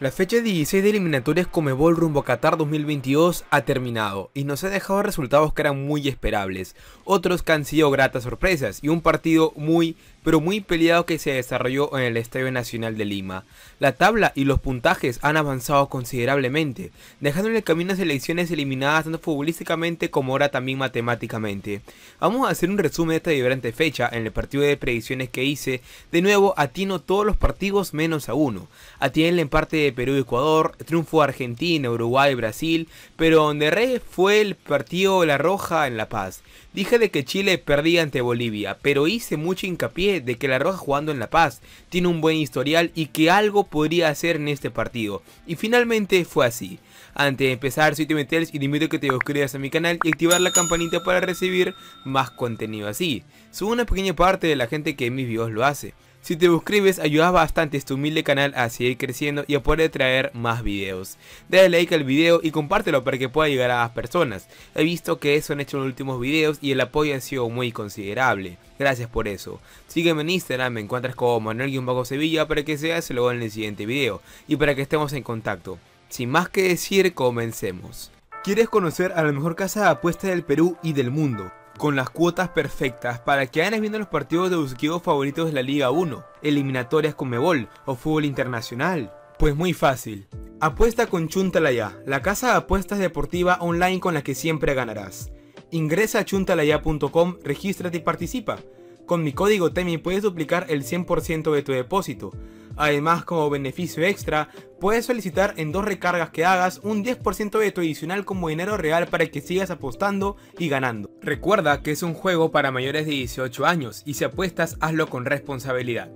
La fecha 16 de eliminatorias Comebol rumbo Qatar 2022 ha terminado y nos ha dejado resultados que eran muy esperables, otros que han sido gratas sorpresas y un partido muy pero muy peleado que se desarrolló en el Estadio Nacional de Lima. La tabla y los puntajes han avanzado considerablemente, dejando en el camino a selecciones eliminadas tanto futbolísticamente como ahora también matemáticamente. Vamos a hacer un resumen de esta vibrante fecha en el partido de predicciones que hice. De nuevo, atino todos los partidos menos a uno. Atiné en parte de Perú y Ecuador, triunfo Argentina, Uruguay, y Brasil, pero donde re fue el partido La Roja en La Paz. Dije de que Chile perdía ante Bolivia, pero hice mucho hincapié de que La Roja jugando en La Paz tiene un buen historial y que algo podría hacer en este partido. Y finalmente fue así. Antes de empezar, soy metes y te invito a que te suscribas a mi canal y activar la campanita para recibir más contenido así. Soy una pequeña parte de la gente que en mis videos lo hace. Si te suscribes ayudas bastante a este humilde canal a seguir creciendo y a poder traer más videos. Dale like al video y compártelo para que pueda llegar a más personas. He visto que eso han hecho en los últimos videos y el apoyo ha sido muy considerable. Gracias por eso. Sígueme en Instagram, me encuentras como Manuel-Sevilla para que seas luego en el siguiente video y para que estemos en contacto. Sin más que decir, comencemos. ¿Quieres conocer a la mejor casa de apuestas del Perú y del mundo? con las cuotas perfectas para que vayan viendo los partidos de sus favoritos de la Liga 1, eliminatorias con Mebol o fútbol internacional. Pues muy fácil. Apuesta con Chuntalaya, la casa de apuestas deportiva online con la que siempre ganarás. Ingresa a chuntalaya.com, regístrate y participa. Con mi código TEMI puedes duplicar el 100% de tu depósito. Además, como beneficio extra, puedes solicitar en dos recargas que hagas un 10% de tu adicional como dinero real para que sigas apostando y ganando. Recuerda que es un juego para mayores de 18 años y si apuestas hazlo con responsabilidad.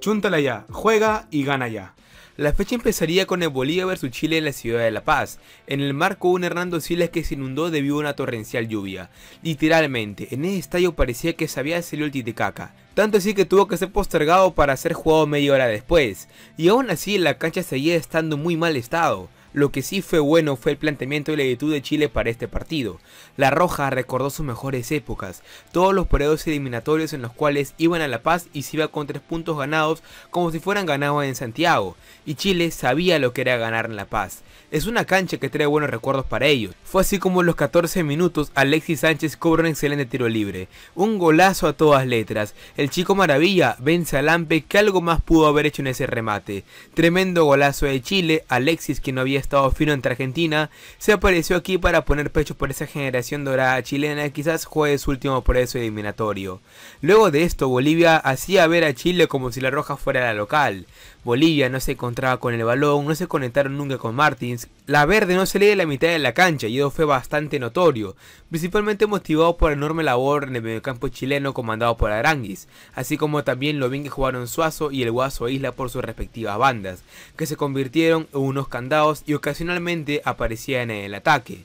Chúntala ya, juega y gana ya. La fecha empezaría con el Bolívar vs Chile en la ciudad de La Paz, en el marco un Hernando Siles que se inundó debido a una torrencial lluvia. Literalmente, en ese estadio parecía que se había salido el Titicaca, tanto así que tuvo que ser postergado para ser jugado media hora después, y aún así la cancha seguía estando en muy mal estado. Lo que sí fue bueno fue el planteamiento y la actitud de Chile para este partido. La Roja recordó sus mejores épocas, todos los periodos eliminatorios en los cuales iban a La Paz y se iba con tres puntos ganados como si fueran ganados en Santiago, y Chile sabía lo que era ganar en La Paz. Es una cancha que trae buenos recuerdos para ellos. Fue así como en los 14 minutos Alexis Sánchez cobra un excelente tiro libre, un golazo a todas letras. El chico maravilla vence a Lampe que algo más pudo haber hecho en ese remate. Tremendo golazo de Chile, Alexis que no había estado fino entre Argentina, se apareció aquí para poner pecho por esa generación dorada chilena quizás juegue su último proceso eliminatorio. Luego de esto, Bolivia hacía ver a Chile como si la roja fuera la local. Bolivia no se encontraba con el balón, no se conectaron nunca con Martins. La verde no salía de la mitad de la cancha y eso fue bastante notorio, principalmente motivado por la enorme labor en el mediocampo chileno comandado por Aranguis, así como también lo bien que jugaron Suazo y el Guaso Isla por sus respectivas bandas, que se convirtieron en unos candados y ocasionalmente aparecía en el ataque.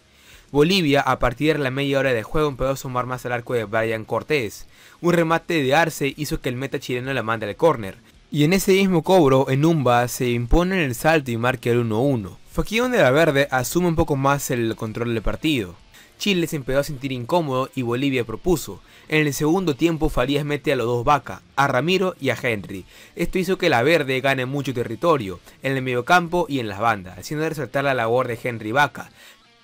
Bolivia, a partir de la media hora de juego, empezó a sumar más al arco de Brian Cortés. Un remate de Arce hizo que el meta chileno la mande al córner. Y en ese mismo cobro, en Umba se impone en el salto y marca el 1-1. Fue aquí la verde asume un poco más el control del partido. Chile se empezó a sentir incómodo y Bolivia propuso. En el segundo tiempo Farías mete a los dos vacas a Ramiro y a Henry. Esto hizo que la Verde gane mucho territorio, en el mediocampo y en las bandas, haciendo resaltar la labor de Henry Vaca,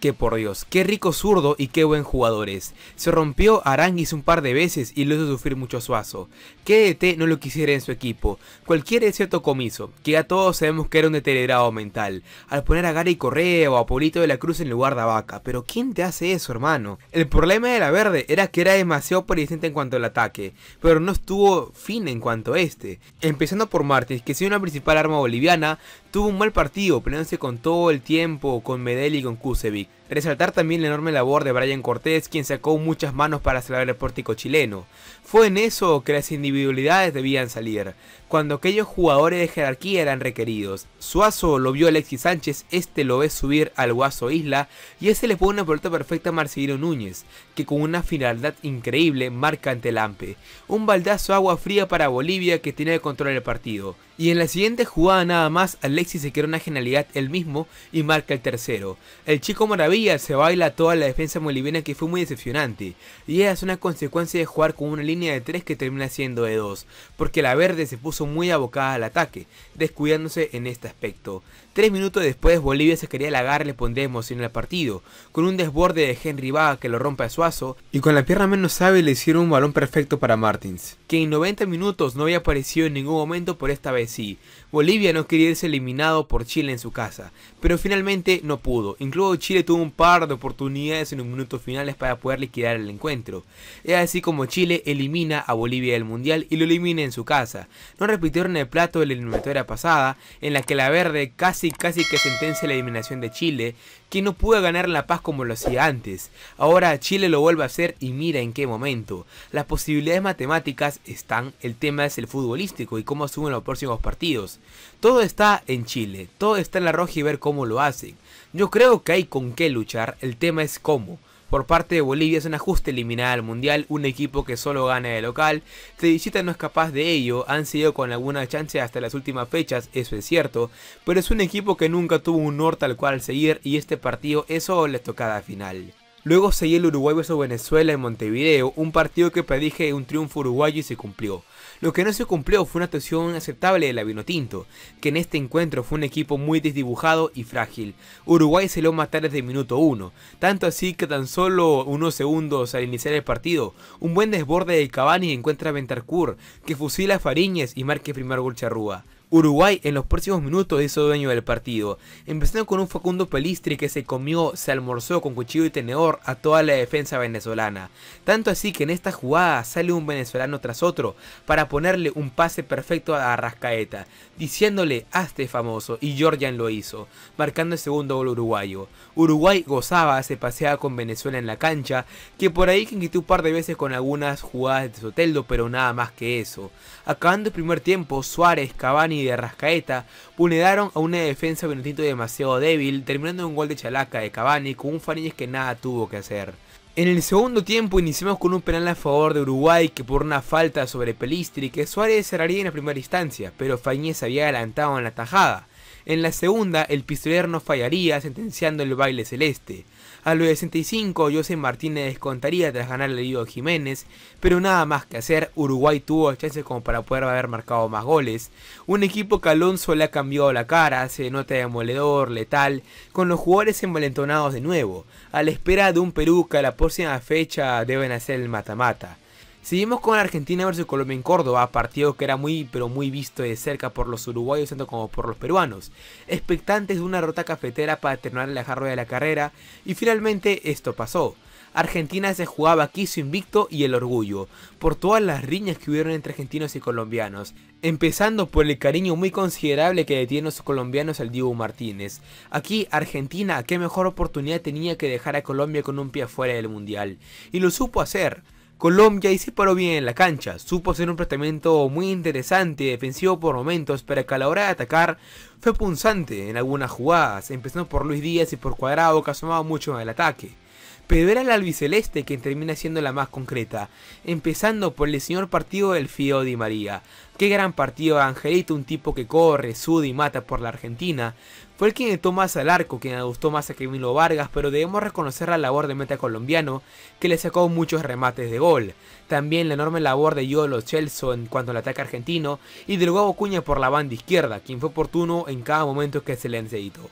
que por Dios, qué rico zurdo y qué buen jugador es. Se rompió Aranguis un par de veces y lo hizo sufrir mucho Suazo. ¿Qué DT e no lo quisiera en su equipo? Cualquier e cierto Comiso, que ya todos sabemos que era un deteriorado mental, al poner a Gary Correa o a Polito de la Cruz en lugar de a Vaca, pero ¿quién te hace eso, hermano? El problema de la verde era que era demasiado presente en cuanto al ataque, pero no estuvo fin en cuanto a este. Empezando por Martins, que si una principal arma boliviana, Tuvo un mal partido, peleándose con todo el tiempo, con Medel y con Kusevic. Resaltar también la enorme labor de Brian Cortés, quien sacó muchas manos para salvar el pórtico chileno. Fue en eso que las individualidades debían salir, cuando aquellos jugadores de jerarquía eran requeridos. Suazo lo vio Alexis Sánchez, este lo ve subir al Guaso Isla y este le pone una pelota perfecta a Marcelino Núñez, que con una finalidad increíble marca ante el Ampe. Un baldazo agua fría para Bolivia que tiene el control del partido. Y en la siguiente jugada nada más, Alexis se crea una genialidad él mismo y marca el tercero. El chico maravilla se baila toda la defensa boliviana que fue muy decepcionante, y es una consecuencia de jugar con una línea de 3 que termina siendo de 2, porque la verde se puso muy abocada al ataque, descuidándose en este aspecto. Tres minutos después Bolivia se quería lagar, le pondría emoción al partido, con un desborde de Henry Vaga que lo rompe a Suazo, y con la pierna menos hábil le hicieron un balón perfecto para Martins, que en 90 minutos no había aparecido en ningún momento por esta vez sí, Bolivia no quería ser eliminado por Chile en su casa, pero finalmente no pudo. Incluso Chile tuvo un par de oportunidades en los minutos finales para poder liquidar el encuentro. Es así como Chile elimina a Bolivia del Mundial y lo elimina en su casa. No repitieron el plato de la eliminatoria pasada, en la que la verde casi casi que sentencia la eliminación de Chile, quien no pudo ganar la paz como lo hacía antes. Ahora Chile lo vuelve a hacer y mira en qué momento. Las posibilidades matemáticas están, el tema es el futbolístico y cómo asumen los próximos partidos. Todo está en Chile, todo está en la roja y ver cómo lo hacen. Yo creo que hay con qué luchar, el tema es cómo. Por parte de Bolivia es un ajuste eliminada al Mundial, un equipo que solo gana de local, Cedicita no es capaz de ello, han sido con alguna chance hasta las últimas fechas, eso es cierto, pero es un equipo que nunca tuvo un honor tal cual seguir y este partido es eso les tocada final. Luego seguía el Uruguay vs Venezuela en Montevideo, un partido que predije un triunfo uruguayo y se cumplió. Lo que no se cumplió fue una actuación aceptable de la Vinotinto, que en este encuentro fue un equipo muy desdibujado y frágil. Uruguay se lo matar desde el minuto 1, tanto así que tan solo unos segundos al iniciar el partido, un buen desborde de Cavani encuentra a Ventarcourt, que fusila a Fariñez y marca el primer gol charrúa. Uruguay en los próximos minutos hizo dueño del partido, empezando con un Facundo Pelistri que se comió, se almorzó con cuchillo y tenedor a toda la defensa venezolana, tanto así que en esta jugada sale un venezolano tras otro para ponerle un pase perfecto a Rascaeta, diciéndole hazte famoso y Georgian lo hizo, marcando el segundo gol uruguayo. Uruguay gozaba, se paseaba con Venezuela en la cancha, que por ahí quitó un par de veces con algunas jugadas de Soteldo, pero nada más que eso. Acabando el primer tiempo, Suárez, Cavani y de Rascaeta vulneraron a una defensa y demasiado débil, terminando en un gol de Chalaca de Cavani con un Fariñez que nada tuvo que hacer. En el segundo tiempo iniciamos con un penal a favor de Uruguay que por una falta sobre Pelistri que Suárez cerraría en la primera instancia, pero Fañez había adelantado en la tajada. En la segunda, el pistolero no fallaría, sentenciando el baile celeste. Al 65, José Martínez descontaría tras ganar el Lido Jiménez, pero nada más que hacer, Uruguay tuvo chances como para poder haber marcado más goles. Un equipo que Alonso le ha cambiado la cara, se nota demoledor, letal, con los jugadores envalentonados de nuevo, a la espera de un Perú que a la próxima fecha deben hacer el mata-mata. Seguimos con Argentina versus Colombia en Córdoba, partido que era muy pero muy visto de cerca por los uruguayos tanto como por los peruanos, expectantes de una rota cafetera para terminar la jarra de la carrera y finalmente esto pasó. Argentina se jugaba aquí su invicto y el orgullo, por todas las riñas que hubieron entre argentinos y colombianos, empezando por el cariño muy considerable que detienen los colombianos al Diego Martínez. Aquí, Argentina, qué mejor oportunidad tenía que dejar a Colombia con un pie fuera del Mundial, y lo supo hacer. Colombia y se paró bien en la cancha, supo ser un planteamiento muy interesante defensivo por momentos, pero que a la hora de atacar fue punzante en algunas jugadas, empezando por Luis Díaz y por Cuadrado que asomaba mucho en el ataque. Pero era el albiceleste quien termina siendo la más concreta, empezando por el señor partido del Fío Di María. Qué gran partido Angelito, un tipo que corre, suda y mata por la Argentina, fue el quien tomó más al arco, quien adustó más a Camilo Vargas, pero debemos reconocer la labor de meta colombiano, que le sacó muchos remates de gol. También la enorme labor de Yolo Chelso en cuanto al ataque argentino y de luego Cuña por la banda izquierda, quien fue oportuno en cada momento que se le necesitó.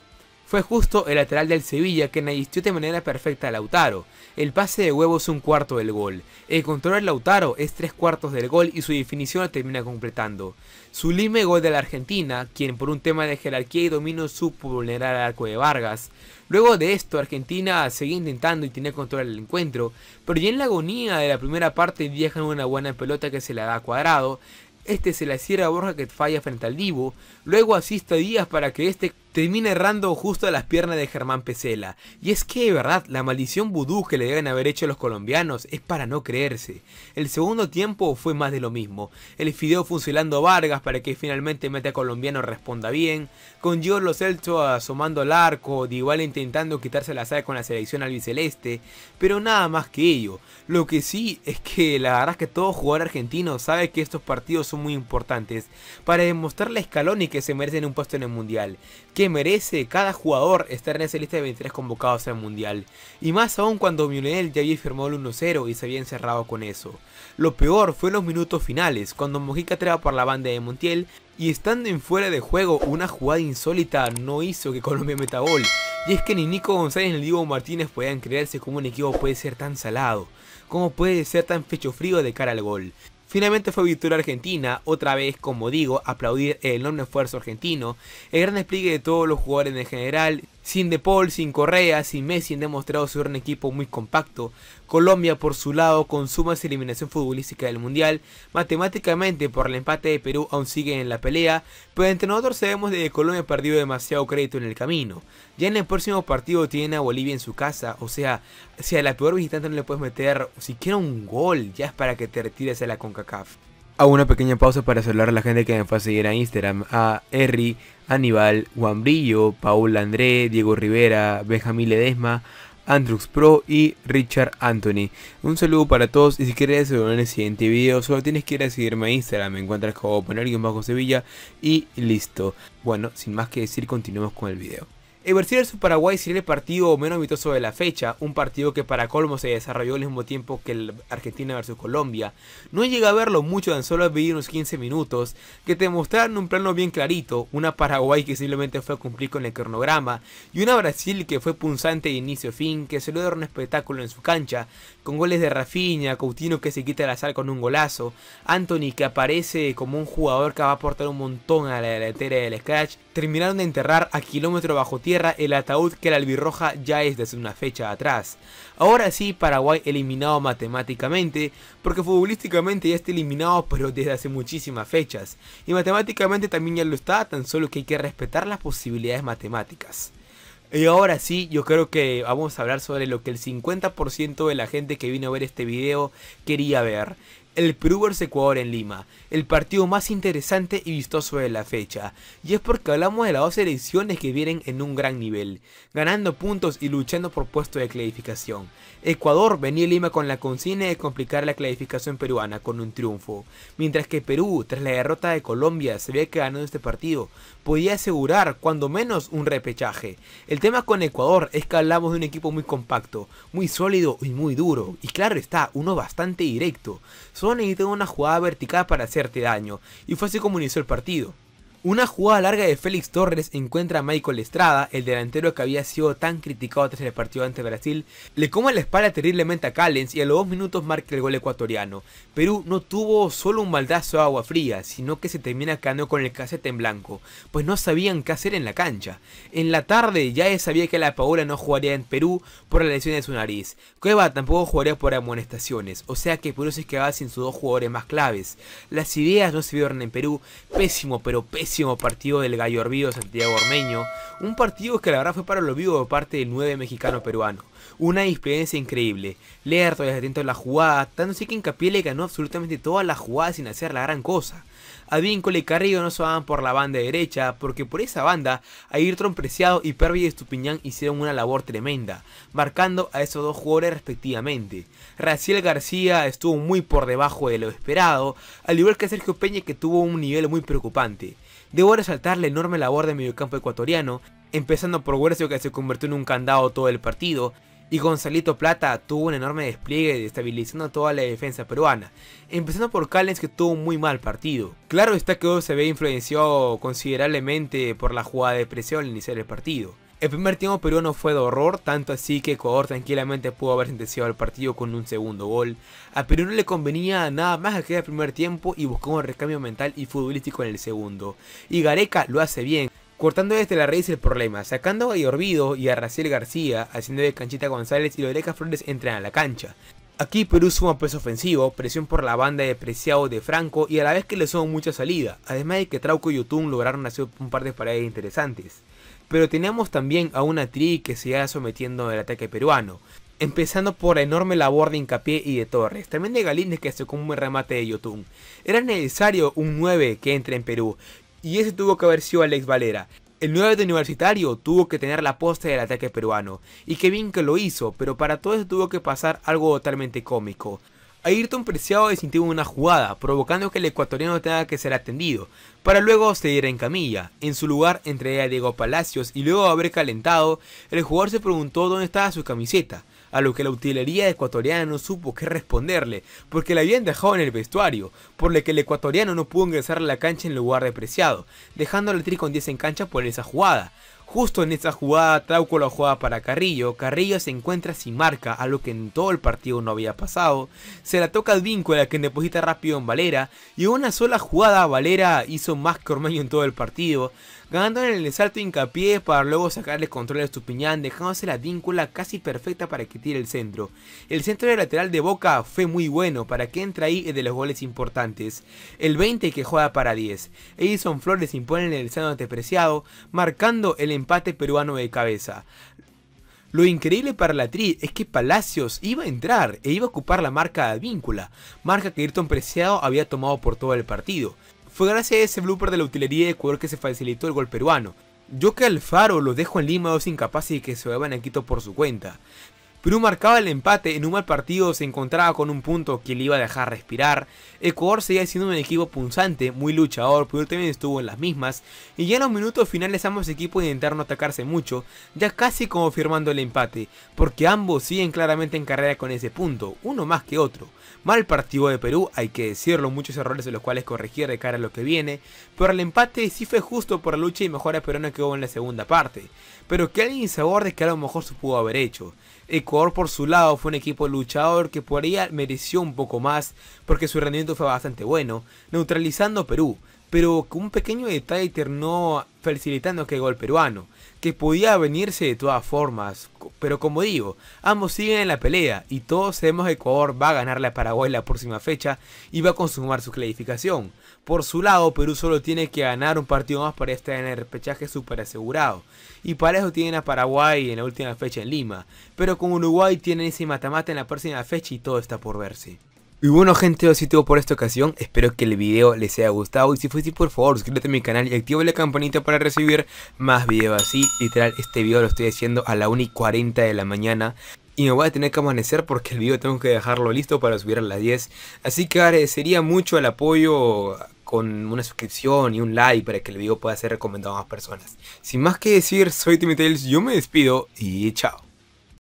Fue justo el lateral del Sevilla que asistió de manera perfecta a Lautaro. El pase de huevo es un cuarto del gol. El control de Lautaro es tres cuartos del gol y su definición la termina completando. su lime gol de la Argentina, quien por un tema de jerarquía y dominio supo vulnerar al arco de Vargas. Luego de esto, Argentina sigue intentando y tiene control del encuentro, pero ya en la agonía de la primera parte viajan una buena pelota que se la da a cuadrado, este se la cierra a Borja que falla frente al Divo, luego asiste a Díaz para que este termina errando justo a las piernas de Germán Pesela. Y es que, de verdad, la maldición vudú que le deben haber hecho a los colombianos es para no creerse. El segundo tiempo fue más de lo mismo. El fideo fusilando Vargas para que finalmente meta colombiano responda bien, con Giorlo Celso asomando al arco, igual intentando quitarse la sede con la selección albiceleste, pero nada más que ello. Lo que sí es que la verdad es que todo jugador argentino sabe que estos partidos son muy importantes para demostrarle la escalón y que se merecen un puesto en el Mundial. Que merece cada jugador estar en esa lista de 23 convocados al Mundial, y más aún cuando Mionel ya había firmado el 1-0 y se había encerrado con eso. Lo peor fue en los minutos finales, cuando Mojica traba por la banda de Montiel, y estando en fuera de juego, una jugada insólita no hizo que Colombia meta gol, y es que ni Nico González ni Diego Martínez podían creerse cómo un equipo puede ser tan salado, cómo puede ser tan fecho frío de cara al gol. Finalmente fue victoria argentina, otra vez, como digo, aplaudir el enorme esfuerzo argentino, el gran despliegue de todos los jugadores en general, sin De Paul, sin Correa, sin Messi han demostrado ser un equipo muy compacto. Colombia por su lado consuma su eliminación futbolística del Mundial. Matemáticamente por el empate de Perú aún sigue en la pelea, pero entre nosotros sabemos de que Colombia ha perdido demasiado crédito en el camino. Ya en el próximo partido tiene a Bolivia en su casa, o sea, si a la peor visitante no le puedes meter siquiera un gol, ya es para que te retires a la CONCACAF. Hago una pequeña pausa para saludar a la gente que me fue a seguir a Instagram, a Erri, Aníbal, Juan Brillo, Paul André, Diego Rivera, Benjamín Ledesma, Andrux Pro y Richard Anthony. Un saludo para todos y si quieres ver en el siguiente video solo tienes que ir a seguirme a Instagram, me encuentras como poner bajo Sevilla y listo. Bueno, sin más que decir continuemos con el video. El Brasil vs Paraguay sería el partido menos amistoso de la fecha, un partido que para colmo se desarrolló al mismo tiempo que el Argentina vs Colombia. No llega a verlo mucho, tan solo vi unos 15 minutos, que te mostraron un plano bien clarito, una Paraguay que simplemente fue a cumplir con el cronograma, y una Brasil que fue punzante de inicio a fin, que se le un espectáculo en su cancha, con goles de Rafinha, Coutinho que se quita la sal con un golazo, Anthony que aparece como un jugador que va a aportar un montón a la delantera del Scratch, terminaron de enterrar a kilómetro bajo tierra el ataúd que la albirroja ya es desde una fecha atrás. Ahora sí, Paraguay eliminado matemáticamente, porque futbolísticamente ya está eliminado pero desde hace muchísimas fechas, y matemáticamente también ya lo está, tan solo que hay que respetar las posibilidades matemáticas. Y ahora sí, yo creo que vamos a hablar sobre lo que el 50% de la gente que vino a ver este video quería ver el Perú vs Ecuador en Lima, el partido más interesante y vistoso de la fecha, y es porque hablamos de las dos selecciones que vienen en un gran nivel, ganando puntos y luchando por puestos de clasificación. Ecuador venía a Lima con la consigna de complicar la clasificación peruana con un triunfo, mientras que Perú, tras la derrota de Colombia, se veía que ganando este partido, podía asegurar cuando menos un repechaje. El tema con Ecuador es que hablamos de un equipo muy compacto, muy sólido y muy duro, y claro está, uno bastante directo. Necesitaba y una jugada vertical para hacerte daño, y fue así como inició el partido. Una jugada larga de Félix Torres encuentra a Michael Estrada, el delantero que había sido tan criticado tras el partido ante Brasil, le come la espalda terriblemente a Callens y a los dos minutos marca el gol ecuatoriano. Perú no tuvo solo un baldazo de agua fría, sino que se termina quedando con el casete en blanco, pues no sabían qué hacer en la cancha. En la tarde ya sabía que la paura no jugaría en Perú por la lesión de su nariz, Cueva tampoco jugaría por amonestaciones, o sea que Perú se quedaba sin sus dos jugadores más claves. Las ideas no se vieron en Perú, pésimo pero pésimo partido del Gallo Hervido Santiago Ormeño, un partido que la verdad fue para lo vivo de parte del 9 mexicano peruano. Una experiencia increíble, lerdo y atento a la jugada, tanto así que hincapié le ganó absolutamente toda la jugada sin hacer la gran cosa. A y Carrillo no se van por la banda derecha, porque por esa banda Ayrton Preciado y Pervi Estupiñán hicieron una labor tremenda, marcando a esos dos jugadores respectivamente. Raciel García estuvo muy por debajo de lo esperado, al igual que Sergio Peña que tuvo un nivel muy preocupante. Debo resaltar la enorme labor del mediocampo ecuatoriano, empezando por Huercio que se convirtió en un candado todo el partido, y Gonzalito Plata tuvo un enorme despliegue destabilizando toda la defensa peruana, empezando por Callens que tuvo un muy mal partido. Claro está que se ve influenciado considerablemente por la jugada de presión al iniciar el partido. El primer tiempo peruano fue de horror, tanto así que Ecuador tranquilamente pudo haber sentenciado el partido con un segundo gol. A Perú no le convenía nada más que el primer tiempo y buscó un recambio mental y futbolístico en el segundo. Y Gareca lo hace bien, cortando desde la raíz el problema, sacando a Yorbido y a Raciel García, haciendo de Canchita González y Loreca Flores entran a la cancha. Aquí Perú suma peso ofensivo, presión por la banda de Preciado de Franco y a la vez que le son mucha salida, además de que Trauco y Yutun lograron hacer un par de paradas interesantes. Pero teníamos también a una tri que se iba sometiendo al ataque peruano. Empezando por la enorme labor de hincapié y de Torres, también de Galines que se con un remate de Yotun. Era necesario un 9 que entre en Perú, y ese tuvo que haber sido Alex Valera. El 9 de universitario tuvo que tener la posta del ataque peruano, y qué bien que lo hizo, pero para todo eso tuvo que pasar algo totalmente cómico. Ayrton Preciado desintió una jugada, provocando que el ecuatoriano tenga que ser atendido, para luego seguir en camilla. En su lugar, entre a Diego Palacios y luego de haber calentado, el jugador se preguntó dónde estaba su camiseta, a lo que la utilería ecuatoriana no supo qué responderle, porque la habían dejado en el vestuario, por lo que el ecuatoriano no pudo ingresar a la cancha en lugar de Preciado, dejando al Tri con 10 en cancha por esa jugada. Justo en esta jugada, Trauco la juega para Carrillo. Carrillo se encuentra sin marca, algo que en todo el partido no había pasado. Se la toca al Que quien deposita rápido en Valera. Y en una sola jugada, Valera hizo más que Ormeño en todo el partido. Ganando en el salto hincapié para luego sacarle control a Estupiñán, dejándose la víncula casi perfecta para que tire el centro. El centro de lateral de Boca fue muy bueno para que entra ahí de los goles importantes. El 20 que juega para 10. Edison Flores impone en el seno antepreciado, marcando el empate peruano de cabeza. Lo increíble para la tri es que Palacios iba a entrar e iba a ocupar la marca de víncula, marca que Ayrton Preciado había tomado por todo el partido. Fue gracias a ese blooper de la utilería de Ecuador que se facilitó el gol peruano. Yo que al Faro lo dejo en Lima dos incapaces y que se vayan a Quito por su cuenta. Perú marcaba el empate en un mal partido, se encontraba con un punto que le iba a dejar respirar. Ecuador seguía siendo un equipo punzante, muy luchador, Perú también estuvo en las mismas. Y ya en los minutos finales ambos equipos intentaron atacarse mucho, ya casi como firmando el empate, porque ambos siguen claramente en carrera con ese punto, uno más que otro. Mal partido de Perú, hay que decirlo, muchos errores de los cuales corregir de cara a lo que viene, pero el empate sí fue justo por la lucha y mejora peruana que hubo en la segunda parte. Pero que alguien sabor de que a lo mejor se pudo haber hecho. Ecuador por su lado fue un equipo luchador que por ahí mereció un poco más porque su rendimiento fue bastante bueno, neutralizando a Perú, pero con un pequeño detalle terminó facilitando que gol peruano, que podía venirse de todas formas, pero como digo, ambos siguen en la pelea y todos sabemos que Ecuador va a ganar la Paraguay la próxima fecha y va a consumar su clasificación. Por su lado, Perú solo tiene que ganar un partido más para estar en el repechaje super asegurado. Y para eso tienen a Paraguay en la última fecha en Lima. Pero con Uruguay tienen ese matamata en la próxima fecha y todo está por verse. Y bueno gente, así todo por esta ocasión, espero que el video les haya gustado y si fue así por favor suscríbete a mi canal y activa la campanita para recibir más videos así, literal este video lo estoy haciendo a la 1 y 40 de la mañana y me voy a tener que amanecer porque el video tengo que dejarlo listo para subir a las 10. Así que agradecería mucho el apoyo con una suscripción y un like para que el video pueda ser recomendado a más personas. Sin más que decir, soy Timmy yo me despido y chao.